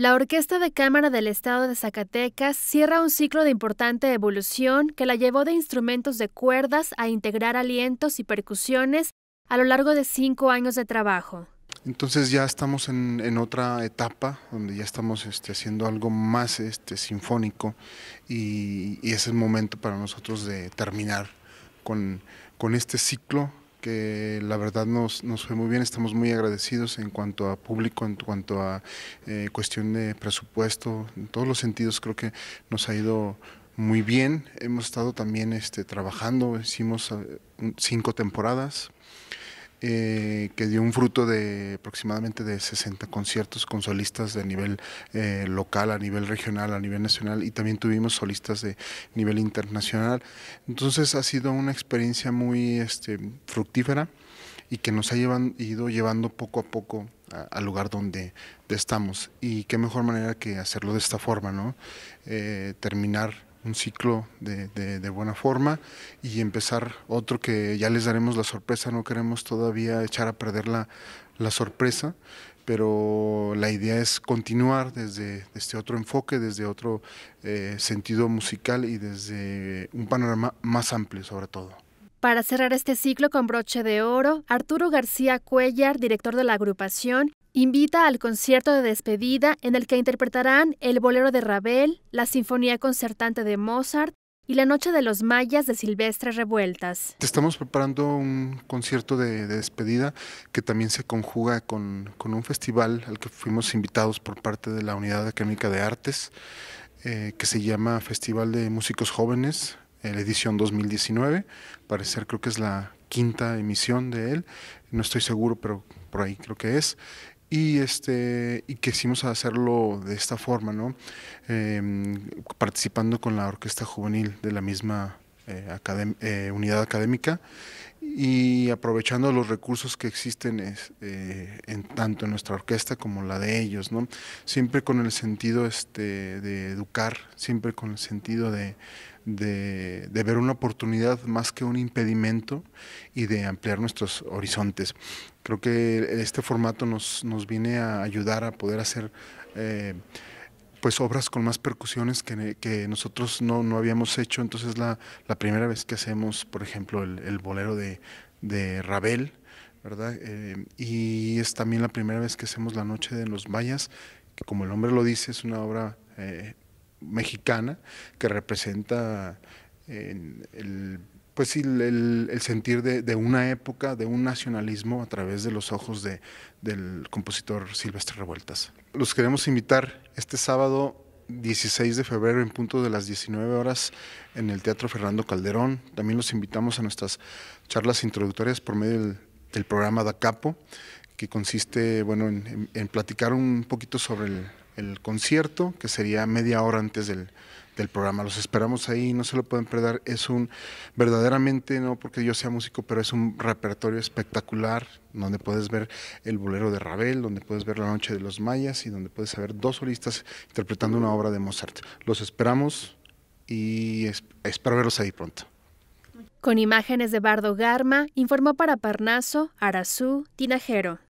La Orquesta de Cámara del Estado de Zacatecas cierra un ciclo de importante evolución que la llevó de instrumentos de cuerdas a integrar alientos y percusiones a lo largo de cinco años de trabajo. Entonces ya estamos en, otra etapa donde ya estamos este, haciendo algo más este, sinfónico y, es el momento para nosotros de terminar con este ciclo que la verdad nos, fue muy bien, estamos muy agradecidos en cuanto a público, en cuanto a eh, cuestión de presupuesto, en todos los sentidos creo que nos ha ido muy bien, hemos estado también este, trabajando, hicimos eh, cinco temporadas, eh, que dio un fruto de aproximadamente de 60 conciertos con solistas de nivel eh, local, a nivel regional, a nivel nacional y también tuvimos solistas de nivel internacional. Entonces ha sido una experiencia muy este, fructífera y que nos ha ido llevando poco a poco al lugar donde estamos. Y qué mejor manera que hacerlo de esta forma, ¿no? Eh, terminar un ciclo de, buena forma y empezar otro que ya les daremos la sorpresa, no queremos todavía echar a perder la, sorpresa, pero la idea es continuar desde, este otro enfoque, desde otro eh, sentido musical y desde un panorama más amplio sobre todo. Para cerrar este ciclo con broche de oro, Arturo García Cuellar, director de la agrupación, invita al concierto de despedida en el que interpretarán el bolero de Ravel, la sinfonía concertante de Mozart y la noche de los mayas de Silvestre Revueltas. Estamos preparando un concierto de, despedida que también se conjuga con, con, un festival al que fuimos invitados por parte de la Unidad Académica de Artes, eh, que se llama Festival de Músicos Jóvenes, eh, la edición 2019. Parecer creo que es la quinta emisión de él, no estoy seguro, pero por ahí creo que es y, este, y quisimos hacerlo de esta forma, ¿no? Em, participando con la orquesta juvenil de la misma eh, eh, unidad académica y aprovechando los recursos que existen eh, en tanto en nuestra orquesta como la de ellos, Siempre con el sentido este, de educar, siempre con el sentido de, ver una oportunidad más que un impedimento y de ampliar nuestros horizontes. Creo que este formato nos, viene a ayudar a poder hacer pues obras con más percusiones que, nosotros no, habíamos hecho. Entonces la, la primera vez que hacemos, por ejemplo, el, bolero de, Rabel ¿verdad? Eh, y es también la primera vez que hacemos La Noche de los Mayas, que como el nombre lo dice, es una obra eh, mexicana que representa eh, el pues el, el sentir de, una época, de un nacionalismo a través de los ojos del compositor Silvestre Revueltas. Los queremos invitar este sábado 16 de febrero en punto de las 19 horas en el Teatro Fernando Calderón. También los invitamos a nuestras charlas introductorias por medio del, programa Da Capo, que consiste bueno, en platicar un poquito sobre el, el concierto, que sería media hora antes del, programa. Los esperamos ahí, no se lo pueden perder. Es un, verdaderamente, no porque yo sea músico, pero es un repertorio espectacular donde puedes ver el bolero de Ravel, donde puedes ver La Noche de los Mayas y donde puedes ver dos solistas interpretando una obra de Mozart. Los esperamos y espero verlos ahí pronto. Con imágenes de Bardo Garma, informó para Parnaso, Arazú, Tinajero.